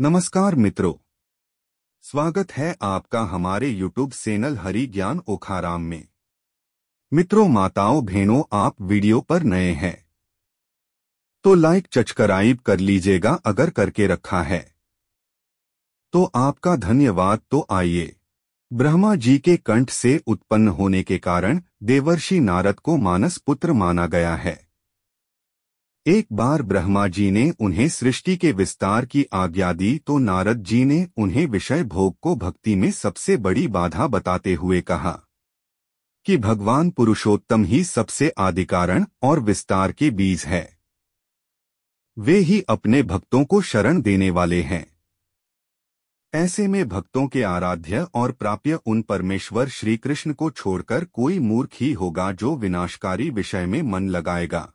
नमस्कार मित्रों स्वागत है आपका हमारे YouTube चैनल हरि ज्ञान ओखाराम में मित्रों माताओं बहनों आप वीडियो पर नए हैं तो लाइक चचकराइब कर लीजिएगा अगर करके रखा है तो आपका धन्यवाद तो आइए ब्रह्मा जी के कंठ से उत्पन्न होने के कारण देवर्षि नारद को मानस पुत्र माना गया है एक बार ब्रह्मा जी ने उन्हें सृष्टि के विस्तार की आज्ञा दी तो नारद जी ने उन्हें विषय भोग को भक्ति में सबसे बड़ी बाधा बताते हुए कहा कि भगवान पुरुषोत्तम ही सबसे आदिकारण और विस्तार के बीज है वे ही अपने भक्तों को शरण देने वाले हैं ऐसे में भक्तों के आराध्य और प्राप्य उन परमेश्वर श्रीकृष्ण को छोड़कर कोई मूर्ख ही होगा जो विनाशकारी विषय में मन लगाएगा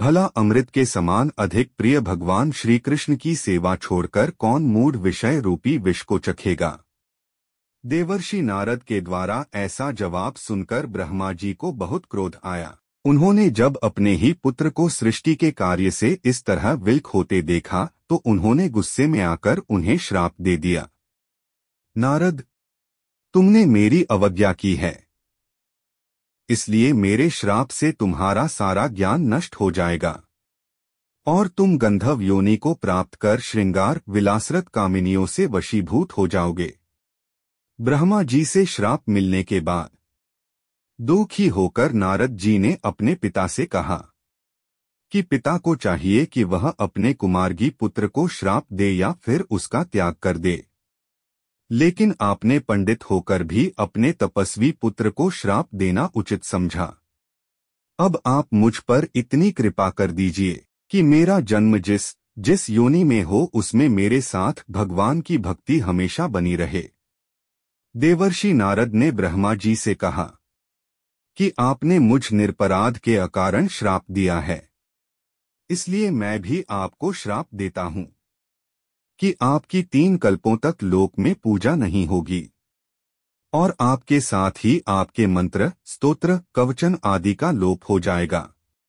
भला अमृत के समान अधिक प्रिय भगवान श्री कृष्ण की सेवा छोड़कर कौन मूड विषय रूपी विष को चखेगा देवर्षि नारद के द्वारा ऐसा जवाब सुनकर ब्रह्मा जी को बहुत क्रोध आया उन्होंने जब अपने ही पुत्र को सृष्टि के कार्य से इस तरह विल्क होते देखा तो उन्होंने गुस्से में आकर उन्हें श्राप दे दिया नारद तुमने मेरी अवज्ञा की है इसलिए मेरे श्राप से तुम्हारा सारा ज्ञान नष्ट हो जाएगा और तुम गंधव योनि को प्राप्त कर श्रृंगार विलासरत कामिनियों से वशीभूत हो जाओगे ब्रह्मा जी से श्राप मिलने के बाद दुखी होकर नारद जी ने अपने पिता से कहा कि पिता को चाहिए कि वह अपने कुमारगी पुत्र को श्राप दे या फिर उसका त्याग कर दे लेकिन आपने पंडित होकर भी अपने तपस्वी पुत्र को श्राप देना उचित समझा अब आप मुझ पर इतनी कृपा कर दीजिए कि मेरा जन्म जिस जिस योनि में हो उसमें मेरे साथ भगवान की भक्ति हमेशा बनी रहे देवर्षि नारद ने ब्रह्मा जी से कहा कि आपने मुझ निरपराध के अकारण श्राप दिया है इसलिए मैं भी आपको श्राप देता हूं कि आपकी तीन कल्पों तक लोक में पूजा नहीं होगी और आपके साथ ही आपके मंत्र स्तोत्र कवचन आदि का लोप हो जाएगा